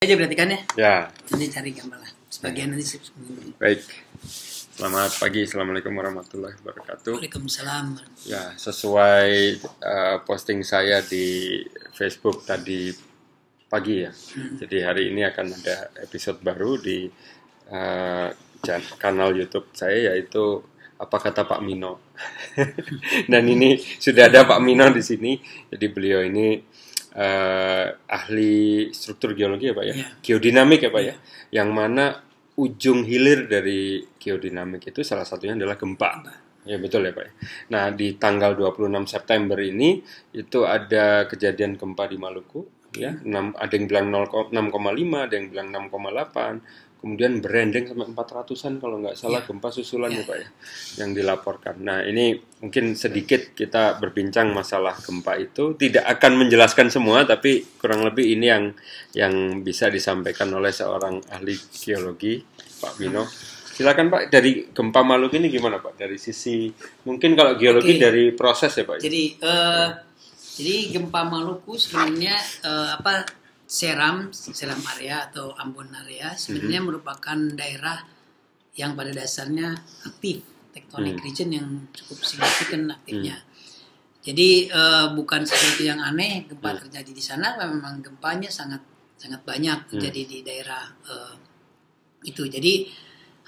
aja berarti kan ya? Ya. Nanti cari gambar lah. Sebagian ya. nanti Baik. Selamat pagi, Assalamualaikum warahmatullahi wabarakatuh. Waalaikumsalam. Ya, sesuai uh, posting saya di Facebook tadi pagi ya. Hmm. Jadi hari ini akan ada episode baru di uh, kanal YouTube saya yaitu apa kata Pak Mino. Dan ini sudah ada Pak Mino di sini. Jadi beliau ini uh, ahli struktur geologi ya pak ya, yeah. geodinamik ya pak yeah. ya, iya. yang mana ujung hilir dari geodinamik itu salah satunya adalah gempa. Ya betul ya Pak. Ya? Nah di tanggal 26 September ini itu ada kejadian gempa di Maluku. Ya, 6, iya. ada yang bilang 6,5, ada yang bilang 6,8, kemudian branding sampai 400-an kalau nggak salah ya. gempa susulan ya. ya. Pak ya yang dilaporkan. Nah, ini mungkin sedikit kita berbincang masalah gempa itu tidak akan menjelaskan semua tapi kurang lebih ini yang yang bisa disampaikan oleh seorang ahli geologi Pak Bino. Silakan Pak dari gempa Maluku ini gimana Pak dari sisi mungkin kalau geologi Oke. dari proses ya Pak. Ya? Jadi uh, jadi gempa Maluku sebenarnya uh, apa Seram, Seram area atau Ambon area sebenarnya mm -hmm. merupakan daerah yang pada dasarnya aktif tektonik mm. region yang cukup signifikan aktifnya. Mm. Jadi uh, bukan sesuatu yang aneh gempa mm. terjadi di sana memang gempanya sangat sangat banyak hmm. terjadi mm. di daerah uh, itu. Jadi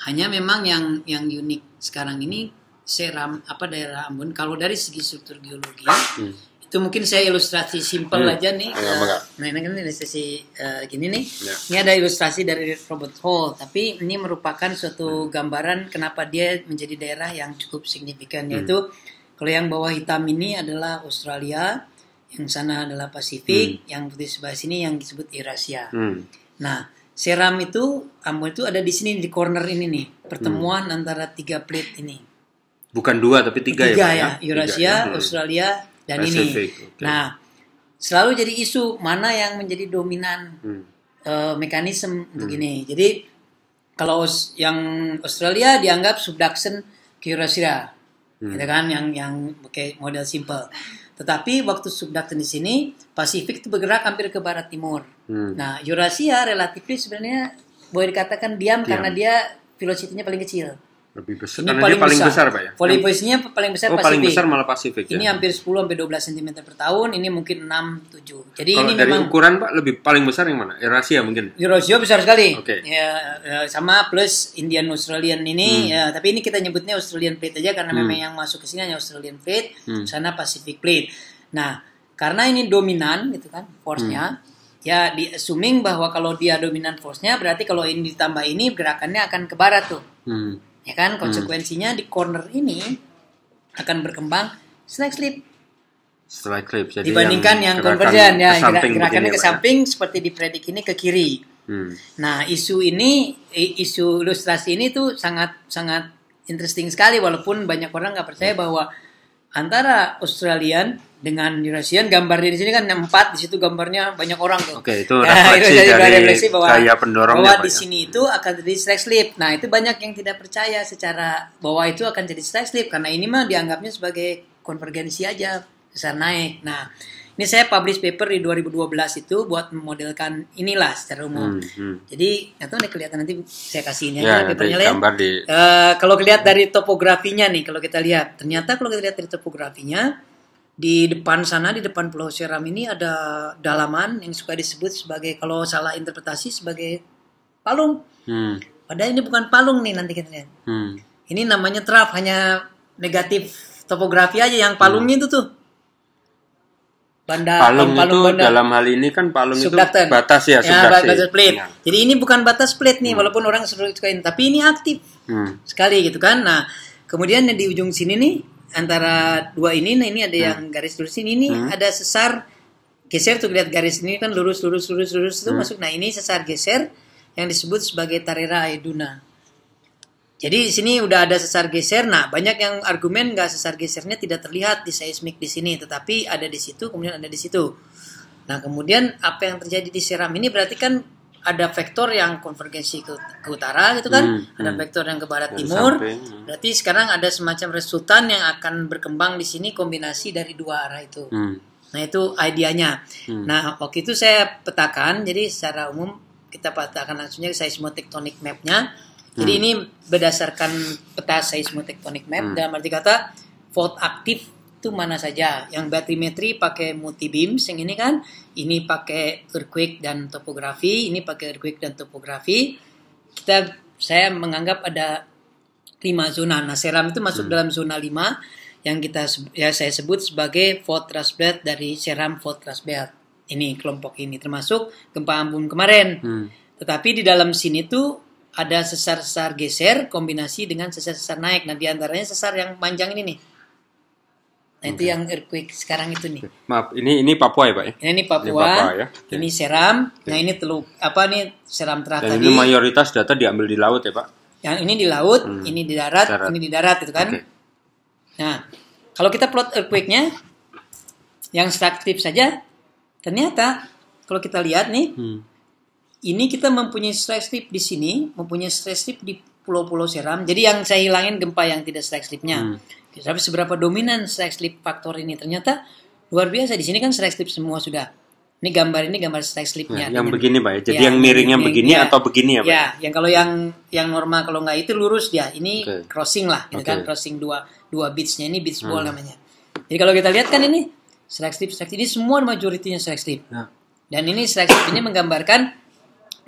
hanya memang yang yang unik sekarang ini Seram apa daerah Ambon kalau dari segi struktur geologi mm itu mungkin saya ilustrasi simpel hmm. aja nih. Enggak, uh, enggak. Eh, nah ini kan ilustrasi uh, eh, gini nih. Ya. Ini ada ilustrasi dari Robert Hall, tapi ini merupakan suatu hmm. gambaran kenapa dia menjadi daerah yang cukup signifikan hmm. yaitu kalau yang bawah hitam ini adalah Australia, yang sana adalah Pasifik, hmm. yang putih sebelah sini yang disebut Eurasia. Hmm. Nah Seram itu, ambil itu ada di sini di corner ini nih, pertemuan hmm. antara tiga plate ini. Bukan dua tapi tiga, ya, tiga ya. ya, Eurasia, tiga. Ya? Hmm. Australia, dan Pacific, ini. Okay. Nah, selalu jadi isu mana yang menjadi dominan hmm. uh, mekanisme hmm. untuk ini. Jadi kalau yang Australia dianggap subduction cuirassier, hmm. gitu kan, yang yang pakai model simple. Tetapi waktu subduction di sini Pasifik itu bergerak hampir ke barat timur. Hmm. Nah, Eurasia relatif sebenarnya boleh dikatakan diam, diam karena dia velocity-nya paling kecil. Lebih besar. Ini paling, paling besar, besar Pak ya. Volleyballsnya paling besar oh, Pasifik. paling besar malah Pasifik ya. Ini hampir 10 sampai 12 cm per tahun, ini mungkin 6 7. Jadi Kalau ini dari memang ukuran Pak lebih paling besar yang mana? Eurasia mungkin. Eurasia besar sekali. Oke. Okay. Ya, ya, sama plus Indian Australian ini hmm. ya, tapi ini kita nyebutnya Australian plate aja karena hmm. memang yang masuk ke sini hanya Australian plate, hmm. sana Pacific plate. Nah, karena ini dominan gitu kan force-nya hmm. ya di assuming bahwa kalau dia dominan force-nya berarti kalau ini ditambah ini gerakannya akan ke barat tuh hmm ya kan hmm. konsekuensinya hmm. di corner ini akan berkembang snack slip strike slip jadi dibandingkan yang, yang ya gerakan gerakannya ke samping ya. seperti predik ini ke kiri hmm. nah isu ini isu ilustrasi ini tuh sangat sangat interesting sekali walaupun banyak orang nggak percaya hmm. bahwa antara Australian dengan Eurasian gambar di sini kan empat di situ gambarnya banyak orang tuh. Oke itu nah, refleksi itu dari refleksi bahwa kaya pendorong bahwa di ya. sini itu akan jadi stress slip. Nah itu banyak yang tidak percaya secara bahwa itu akan jadi stress slip karena ini mah dianggapnya sebagai konvergensi aja besar naik. Nah ini saya publish paper di 2012 itu buat memodelkan inilah secara umum. Hmm, hmm. Jadi nggak tahu kelihatan nanti saya kasihin ya, ya papernya lihat. Di... Uh, kalau lihat dari topografinya nih, kalau kita lihat, ternyata kalau kita lihat dari topografinya di depan sana di depan Pulau Seram ini ada dalaman yang suka disebut sebagai kalau salah interpretasi sebagai palung. Hmm. Padahal ini bukan palung nih nanti kita lihat. Hmm. Ini namanya trap hanya negatif topografi aja yang palungnya hmm. itu tuh. Bandar Palung, Palung itu bandar. dalam hal ini kan Palung Subdaten. itu batas ya, ya batas split. Ya. Jadi ini bukan batas split nih hmm. walaupun orang sukain tapi ini aktif. Hmm. Sekali gitu kan. Nah, kemudian yang di ujung sini nih antara dua ini nah ini ada hmm. yang garis lurus ini ini hmm. ada sesar geser tuh lihat garis ini kan lurus lurus lurus lurus itu hmm. masuk. Nah, ini sesar geser yang disebut sebagai Tarera Eduna. Jadi di sini udah ada sesar geser. Nah, banyak yang argumen nggak sesar gesernya tidak terlihat di seismik di sini, tetapi ada di situ, kemudian ada di situ. Nah, kemudian apa yang terjadi di Seram ini berarti kan ada vektor yang konvergensi ke, ke utara gitu kan, hmm, ada hmm. vektor yang ke barat dari timur. Samping, hmm. Berarti sekarang ada semacam resultan yang akan berkembang di sini kombinasi dari dua arah itu. Hmm. Nah, itu idenya. Hmm. Nah, waktu itu saya petakan, jadi secara umum kita petakan langsungnya seismotektonik mapnya. nya jadi hmm. ini berdasarkan peta seismotektonik tektonik map hmm. dalam arti kata fault aktif itu mana saja. Yang batimetri pakai multi beam yang ini kan, ini pakai earthquake dan topografi, ini pakai earthquake dan topografi. Kita saya menganggap ada lima zona. Nah, Seram itu masuk hmm. dalam zona 5 yang kita ya saya sebut sebagai fault thrust belt dari Seram fault thrust belt. Ini kelompok ini termasuk gempa Ambon kemarin. Hmm. Tetapi di dalam sini tuh ada sesar-sesar geser kombinasi dengan sesar-sesar naik. Nah, di antaranya sesar yang panjang ini nih. Nah, okay. itu yang earthquake sekarang itu nih. Maaf, ini ini Papua ya, Pak ya? Ini, ini Papua. Ini, Papua, ya? Okay. ini Seram. Okay. Nah, ini Teluk apa nih Seram terakhir tadi. ini mayoritas data diambil di laut ya, Pak? Yang ini di laut, hmm. ini di darat, darat, ini di darat itu kan. Okay. Nah, kalau kita plot earthquake-nya yang statif saja ternyata kalau kita lihat nih hmm ini kita mempunyai strike slip di sini, mempunyai strike slip di pulau-pulau seram. Jadi yang saya hilangin gempa yang tidak strike slipnya. Hmm. Tapi seberapa dominan strike slip faktor ini? Ternyata luar biasa. Di sini kan strike slip semua sudah. Ini gambar ini gambar strike slipnya. Nah, ya, yang begini pak ya. Jadi ya, yang miringnya yang, begini ya, atau begini ya pak? Ya, ya, yang kalau yang yang normal kalau nggak itu lurus dia. Ya, ini okay. crossing lah, gitu okay. kan crossing dua dua beachnya ini beach ball hmm. namanya. Jadi kalau kita lihat kan ini strike slip strike slip. ini semua majoritinya strike slip. Ya. Dan ini strike slip ini menggambarkan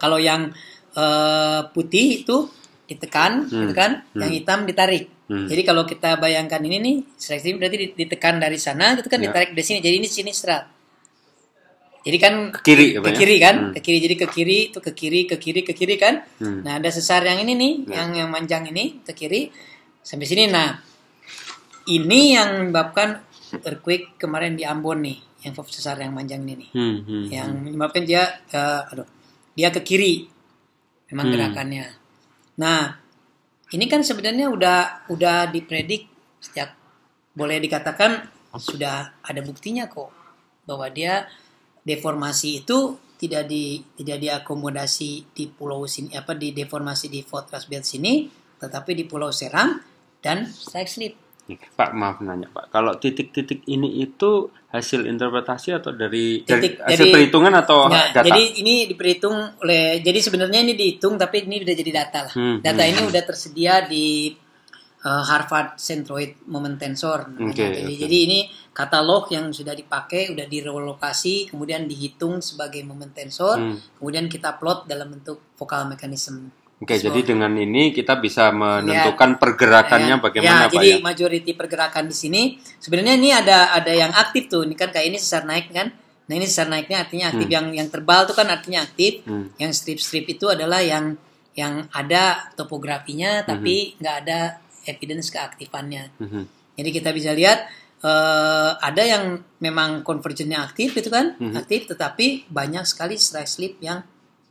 kalau yang uh, putih itu ditekan, hmm. gitu kan? Hmm. Yang hitam ditarik. Hmm. Jadi kalau kita bayangkan ini nih, seleksi berarti ditekan dari sana, itu kan ya. ditarik dari sini. Jadi ini sini serat. Jadi kan ke kiri, ke ya? kiri kan, hmm. ke kiri jadi ke kiri itu ke kiri ke kiri ke kiri kan. Hmm. Nah ada sesar yang ini nih, ya. yang yang panjang ini ke kiri sampai sini. Nah ini yang menyebabkan earthquake kemarin di Ambon nih, yang sesar yang panjang ini nih, hmm, hmm, yang hmm. menyebabkan dia, uh, aduh, dia ke kiri memang hmm. gerakannya nah ini kan sebenarnya udah udah dipredik sejak boleh dikatakan sudah ada buktinya kok bahwa dia deformasi itu tidak di tidak diakomodasi di pulau sini apa di deformasi di Fortress Belt sini tetapi di pulau Seram dan Strike Slip Iya. Pak maaf nanya Pak, kalau titik-titik ini itu hasil interpretasi atau dari, titik, dari hasil jadi, perhitungan atau enggak, data? Jadi ini diperhitung oleh, jadi sebenarnya ini dihitung tapi ini sudah jadi data lah. Hmm, data hmm. ini sudah hmm. tersedia di uh, Harvard Centroid Moment Tensor. Okay, jadi, okay. jadi ini katalog yang sudah dipakai, sudah direlokasi, kemudian dihitung sebagai moment tensor, hmm. kemudian kita plot dalam bentuk vokal mekanisme. Oke, jadi dengan ini kita bisa iya. menentukan ya, pergerakannya ya, bagaimana ya, Pak. Jadi ya? majority pergerakan di sini sebenarnya ini ada ada yang aktif tuh. Ini kan kayak ini sesar naik kan. Nah, ini sesar naiknya artinya aktif hmm. yang yang terbal itu kan artinya aktif. Hmm. Yang strip-strip itu adalah yang yang ada topografinya hmm. tapi nggak hmm. ada evidence keaktifannya. Hmm. Jadi kita bisa lihat uh, ada yang memang konvergennya aktif itu kan, hmm. aktif tetapi banyak sekali strike slip yang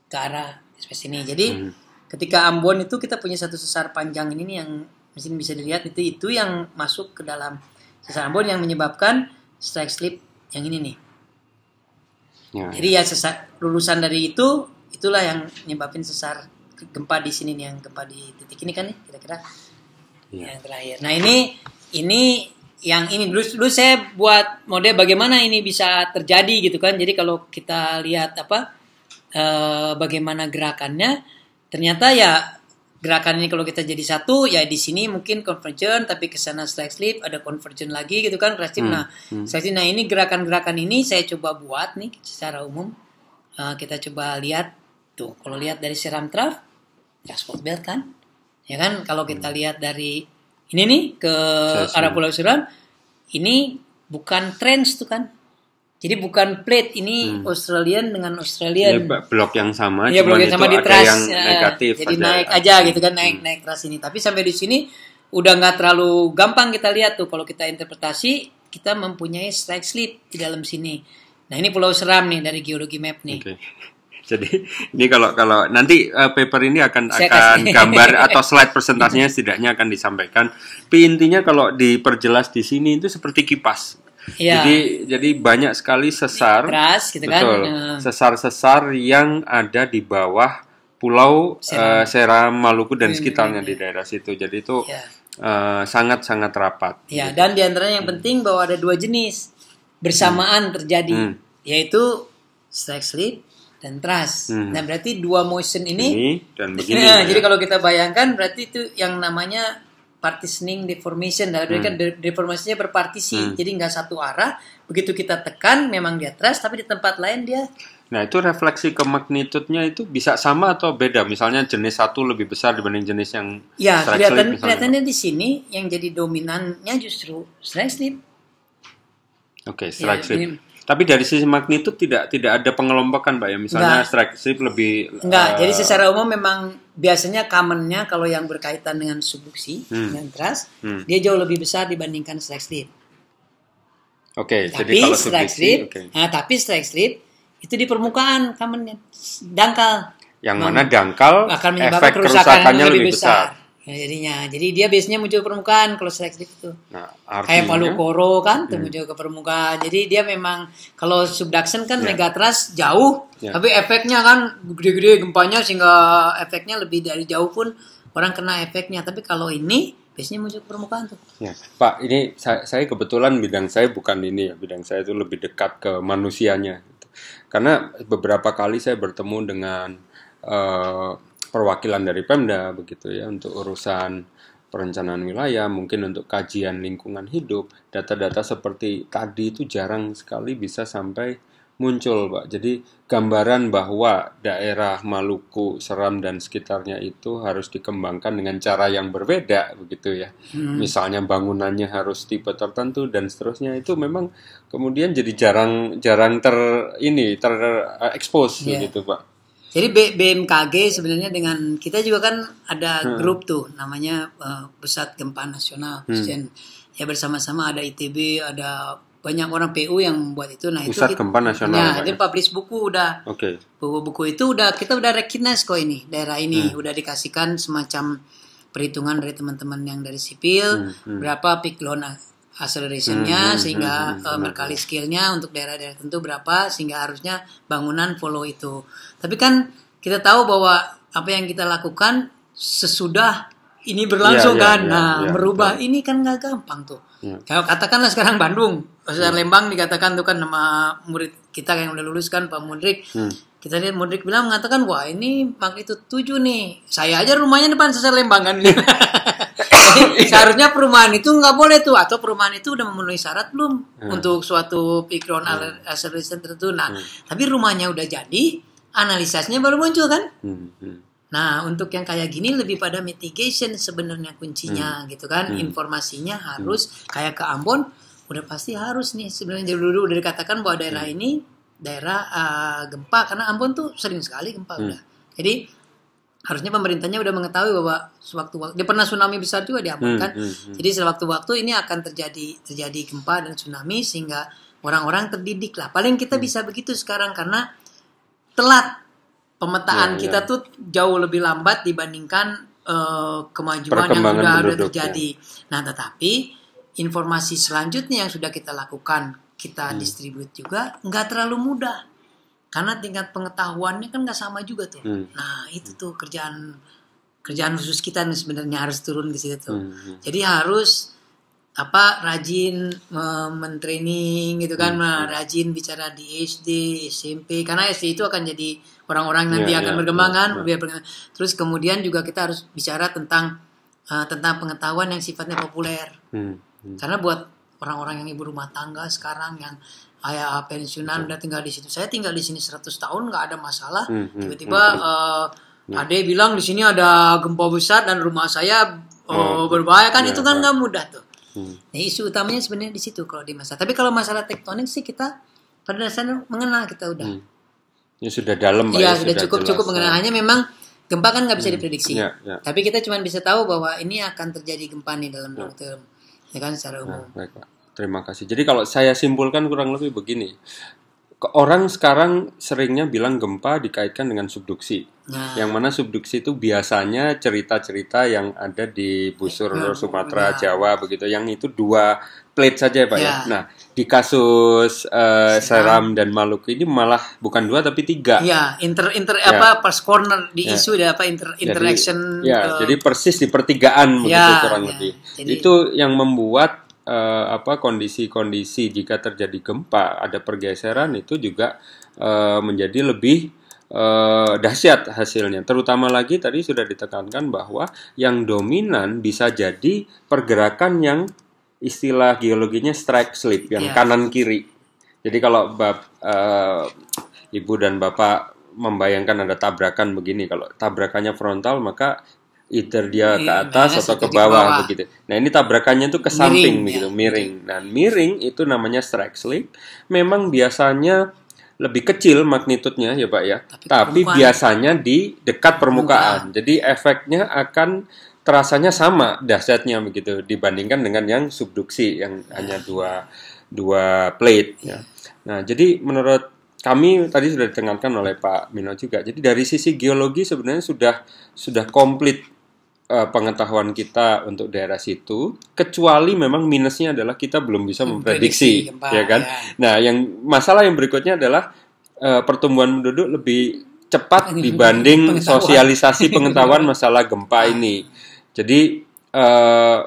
ke arah spesies ini. Jadi hmm ketika Ambon itu kita punya satu sesar panjang ini nih yang mungkin bisa dilihat itu itu yang masuk ke dalam sesar Ambon yang menyebabkan strike slip yang ini nih. Ya. Jadi ya, ya sesar lulusan dari itu itulah yang nyebabin sesar gempa di sini nih yang gempa di titik ini kan nih kira-kira ya. yang terakhir. Nah ini ini yang ini dulu dulu saya buat model bagaimana ini bisa terjadi gitu kan. Jadi kalau kita lihat apa e, bagaimana gerakannya ternyata ya gerakan ini kalau kita jadi satu ya di sini mungkin convergent tapi ke sana slide slip ada convergent lagi gitu kan kreatif hmm. nah hmm. nah ini gerakan-gerakan ini saya coba buat nih secara umum uh, kita coba lihat tuh kalau lihat dari seram traf gaspol ya belt kan ya kan kalau kita hmm. lihat dari ini nih ke arah pulau Seram ini bukan trends tuh kan jadi bukan plate ini hmm. Australian dengan Australian. Ya, blok yang sama. Iya blok yang sama di trust. Yang eh, negatif, jadi ada, naik aja gitu kan naik hmm. naik trust ini. Tapi sampai di sini udah nggak terlalu gampang kita lihat tuh kalau kita interpretasi kita mempunyai strike slip di dalam sini. Nah ini Pulau Seram nih dari geologi map nih. Okay. Jadi ini kalau kalau nanti uh, paper ini akan Saya akan kasih. gambar atau slide presentasinya setidaknya akan disampaikan. Tapi intinya kalau diperjelas di sini itu seperti kipas Yeah. Jadi jadi banyak sekali sesar. Keras gitu kan? betul, nah. Sesar-sesar yang ada di bawah pulau Seram, uh, eh, Seram Maluku dan hmm, sekitarnya hmm, di hmm. daerah situ. Jadi itu iya. eh, sangat-sangat yeah. uh, rapat. Ya, yeah, gitu. dan di antaranya yang hmm. penting bahwa ada dua jenis bersamaan hmm. terjadi, hmm. yaitu strike slip dan trust. Hmm. Nah, berarti dua motion ini, ini dan begini. Nah, ya. jadi kalau kita bayangkan berarti itu yang namanya partitioning deformation nah, hmm. Kan deformasinya berpartisi hmm. jadi nggak satu arah begitu kita tekan memang dia trust tapi di tempat lain dia nah itu refleksi ke magnitudnya itu bisa sama atau beda misalnya jenis satu lebih besar dibanding jenis yang ya kelihatan slip, kelihatannya di sini yang jadi dominannya justru strike slip oke okay, strike ya, slip tapi dari sisi magnitude tidak tidak ada pengelompokan, Pak ya. Misalnya strike slip lebih Enggak, uh, eh, jadi secara umum memang biasanya kamennya kalau yang berkaitan dengan subduksi, hmm. yang keras, hmm. dia jauh lebih besar dibandingkan strike slip. Oke, okay, jadi kalau strike subduksi, slip, okay. nah, tapi strike slip itu di permukaan kamennya dangkal. Yang mana dangkal akan menyebabkan efek kerusakannya, kerusakannya lebih besar. besar. Ya, jadinya jadi dia biasanya muncul ke permukaan kalau selektif itu nah, artinya, kayak palu koro kan hmm. muncul ke permukaan jadi dia memang kalau subduction kan yeah. megatras jauh yeah. tapi efeknya kan gede-gede gempanya sehingga efeknya lebih dari jauh pun orang kena efeknya tapi kalau ini biasanya muncul ke permukaan tuh ya pak ini saya, saya kebetulan bidang saya bukan ini ya bidang saya itu lebih dekat ke manusianya karena beberapa kali saya bertemu dengan eh, perwakilan dari Pemda begitu ya untuk urusan perencanaan wilayah, mungkin untuk kajian lingkungan hidup, data-data seperti tadi itu jarang sekali bisa sampai muncul, Pak. Jadi gambaran bahwa daerah Maluku, Seram dan sekitarnya itu harus dikembangkan dengan cara yang berbeda begitu ya. Hmm. Misalnya bangunannya harus tipe tertentu dan seterusnya itu memang kemudian jadi jarang jarang ter ini terekspos eh, yeah. begitu, Pak. Jadi BMKG sebenarnya dengan kita juga kan ada hmm. grup tuh namanya uh, Pusat Gempa Nasional. Hmm. ya bersama-sama ada ITB, ada banyak orang PU yang buat itu. Nah, Pusat itu kita, Gempa Nasional. Nah, ya, jadi publish buku udah. Oke. Okay. Buku-buku itu udah kita udah recognize kok ini daerah ini hmm. udah dikasihkan semacam perhitungan dari teman-teman yang dari sipil hmm. Hmm. berapa peak loan accelerationnya hmm, hmm, sehingga hmm, uh, berkali skillnya untuk daerah-daerah tentu berapa sehingga harusnya bangunan follow itu tapi kan kita tahu bahwa apa yang kita lakukan sesudah ini berlangsung yeah, ya, kan yeah, nah yeah, merubah yeah. ini kan nggak gampang tuh yeah. kalau katakanlah sekarang Bandung Ustaz yeah. Lembang dikatakan tuh kan nama murid kita yang udah lulus kan Pak Mudrik hmm kita lihat Mudrik bilang mengatakan wah ini itu tujuh nih saya aja rumahnya depan sesar Lembang kan seharusnya perumahan itu nggak boleh tuh atau perumahan itu udah memenuhi syarat belum hmm. untuk suatu background hmm. center tertentu. Nah, hmm. tapi rumahnya udah jadi, analisasnya baru muncul kan? Hmm, hmm. Nah, untuk yang kayak gini lebih pada mitigation sebenarnya kuncinya hmm. gitu kan. Hmm. Informasinya hmm. harus kayak ke Ambon udah pasti harus nih sebenarnya dulu udah dikatakan bahwa daerah hmm. ini daerah uh, gempa karena Ambon tuh sering sekali gempa hmm. udah. Jadi harusnya pemerintahnya udah mengetahui bahwa sewaktu-waktu dia pernah tsunami besar juga diamankan. Hmm, hmm, hmm. Jadi sewaktu-waktu ini akan terjadi terjadi gempa dan tsunami sehingga orang-orang terdidik lah. Paling kita hmm. bisa begitu sekarang karena telat pemetaan ya, kita ya. tuh jauh lebih lambat dibandingkan uh, kemajuan yang sudah ada ya. terjadi. Ya. Nah, tetapi informasi selanjutnya yang sudah kita lakukan kita hmm. distribut juga nggak terlalu mudah karena tingkat pengetahuannya kan nggak sama juga tuh hmm. nah itu tuh kerjaan kerjaan khusus kita nih sebenarnya harus turun di situ hmm, hmm. jadi harus apa rajin eh, mentraining gitu kan hmm. Nah, hmm. rajin bicara di SD SMP karena SD itu akan jadi orang-orang iya, nanti yeah, akan yeah, berkembang iya, kan yeah, iya. yeah. terus kemudian juga kita harus bicara tentang uh, tentang pengetahuan yang sifatnya populer hmm. Hmm. karena buat orang-orang yang ibu rumah tangga sekarang yang ayah pensiunan udah tinggal di situ saya tinggal di sini 100 tahun nggak ada masalah hmm, hmm, tiba-tiba hmm, hmm, hmm. uh, ade bilang di sini ada gempa besar dan rumah saya oh eh, berbahaya kan ya, itu kan ya. nggak mudah tuh hmm. nah, isu utamanya sebenarnya di situ kalau di masa. tapi kalau masalah tektonik sih kita pada dasarnya mengenal kita udah ya sudah dalam ya, ya sudah cukup jelas. cukup mengenal hanya memang gempa kan nggak bisa diprediksi ya, ya. tapi kita cuma bisa tahu bahwa ini akan terjadi gempa nih dalam waktu ya kan secara umum. Ya, baik, Pak. Terima kasih. Jadi kalau saya simpulkan kurang lebih begini. Orang sekarang seringnya bilang gempa dikaitkan dengan subduksi. Nah. Yang mana subduksi itu biasanya cerita-cerita yang ada di busur nah, Sumatera, nah. Jawa begitu. Yang itu dua plate saja ya Pak ya. ya. Nah, di kasus uh, Seram dan Maluku ini malah bukan dua tapi tiga. Ya, inter inter ya. apa first corner di ya. isu ada apa inter interaction. Jadi, ya, ke... jadi persis di pertigaan ya, begitu kurang ya. lebih. Jadi, itu yang membuat eh, apa kondisi-kondisi jika terjadi gempa ada pergeseran itu juga eh, menjadi lebih eh, dahsyat hasilnya. Terutama lagi tadi sudah ditekankan bahwa yang dominan bisa jadi pergerakan yang istilah geologinya strike slip yang yeah. kanan kiri. Jadi kalau bab uh, ibu dan bapak membayangkan ada tabrakan begini, kalau tabrakannya frontal maka either dia iya, ke atas atau ke bawah, bawah begitu. Nah ini tabrakannya itu ke miring, samping ya. begitu, miring. Nah miring itu namanya strike slip. Memang biasanya lebih kecil magnitudenya ya pak ya, tapi, tapi biasanya di dekat permukaan. permukaan. Jadi efeknya akan terasanya sama dahsyatnya begitu dibandingkan dengan yang subduksi yang hanya ah. dua dua plate. Ya. Iya. Nah jadi menurut kami tadi sudah ditengankan oleh Pak Mino juga. Jadi dari sisi geologi sebenarnya sudah sudah komplit uh, pengetahuan kita untuk daerah situ, kecuali memang minusnya adalah kita belum bisa memprediksi, ya kan? Ya. Nah, yang masalah yang berikutnya adalah uh, pertumbuhan penduduk lebih cepat dibanding pengetahuan. sosialisasi pengetahuan masalah gempa nah. ini. Jadi uh,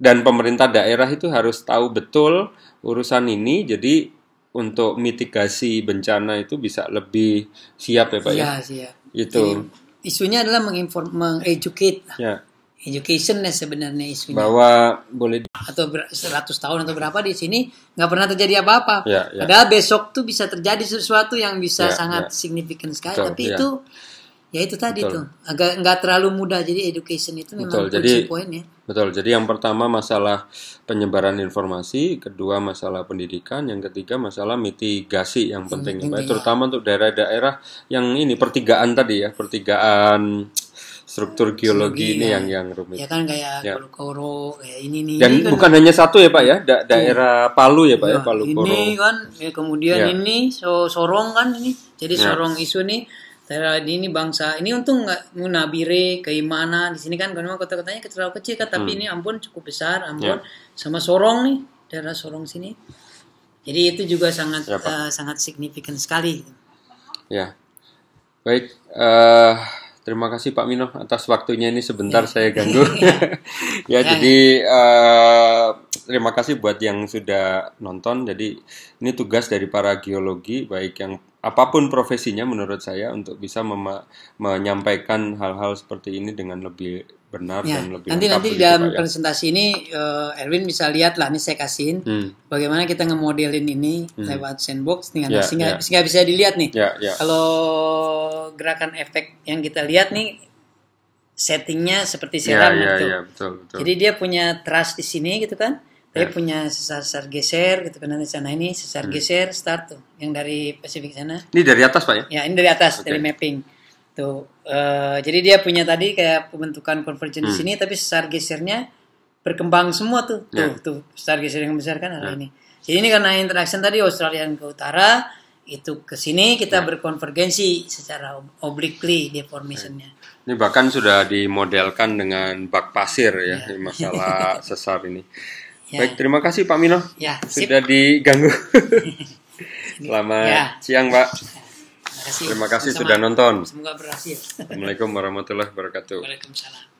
dan pemerintah daerah itu harus tahu betul urusan ini. Jadi untuk mitigasi bencana itu bisa lebih siap ya pak ya. Iya siap. Itu. Iya isunya adalah menginform mengeducate ya. education lah sebenarnya isunya bahwa boleh atau 100 tahun atau berapa di sini nggak pernah terjadi apa-apa ya, ya. padahal besok tuh bisa terjadi sesuatu yang bisa ya, sangat ya. signifikan sekali so, tapi ya. itu ya itu tadi betul. tuh agak nggak terlalu mudah jadi education itu memang betul. jadi poin ya betul jadi yang pertama masalah penyebaran informasi kedua masalah pendidikan yang ketiga masalah mitigasi yang penting, yang ya. terutama untuk daerah-daerah yang ini pertigaan tadi ya pertigaan struktur geologi Sebagai, ini ya. yang yang rumit ya kan kayak ya. Koro ya ini nih dan ini kan, bukan hanya satu ya pak ya da iya. daerah Palu ya pak ya, ya Palu ini Koro ini kan ya kemudian ya. ini so Sorong kan ini jadi ya. Sorong isu nih di ini bangsa ini untung nggak munabire keimanan di sini kan karena kota-kotanya terlalu kecil kan tapi hmm. ini ampun cukup besar ampun yeah. sama Sorong nih daerah Sorong sini jadi itu juga sangat uh, sangat signifikan sekali ya baik uh, terima kasih Pak Mino atas waktunya ini sebentar ya. saya ganggu ya, ya jadi uh, terima kasih buat yang sudah nonton jadi ini tugas dari para geologi baik yang apapun profesinya menurut saya untuk bisa menyampaikan hal-hal seperti ini dengan lebih benar ya, dan lebih nanti nanti di dalam ya. presentasi ini uh, Erwin bisa lihat lah ini saya kasihin hmm. bagaimana kita ngemodelin ini hmm. lewat sandbox dengan yeah, sehingga, yeah. sehingga ya. bisa dilihat nih yeah, yeah. kalau gerakan efek yang kita lihat nih settingnya seperti ya, seram yeah, yeah, gitu jadi dia punya trust di sini gitu kan dia ya. punya sesar-sesar geser gitu kan di sana ini sesar hmm. geser start tuh yang dari Pasifik sana ini dari atas pak ya ya ini dari atas okay. dari mapping tuh uh, jadi dia punya tadi kayak pembentukan convergence hmm. di sini tapi sesar gesernya berkembang semua tuh yeah. tuh tuh sesar geser yang besar kan hari yeah. ini jadi ini karena interaction tadi Australia ke utara itu ke sini kita yeah. berkonvergensi secara obliquely deformationnya ya. ini bahkan sudah dimodelkan dengan bak pasir ya ya. masalah sesar ini Ya. Baik, terima kasih Pak Mino. Ya, Sudah diganggu. Selamat ya. siang, Pak. Terima kasih, sudah nonton. Semoga berhasil. Assalamualaikum warahmatullahi wabarakatuh. Waalaikumsalam.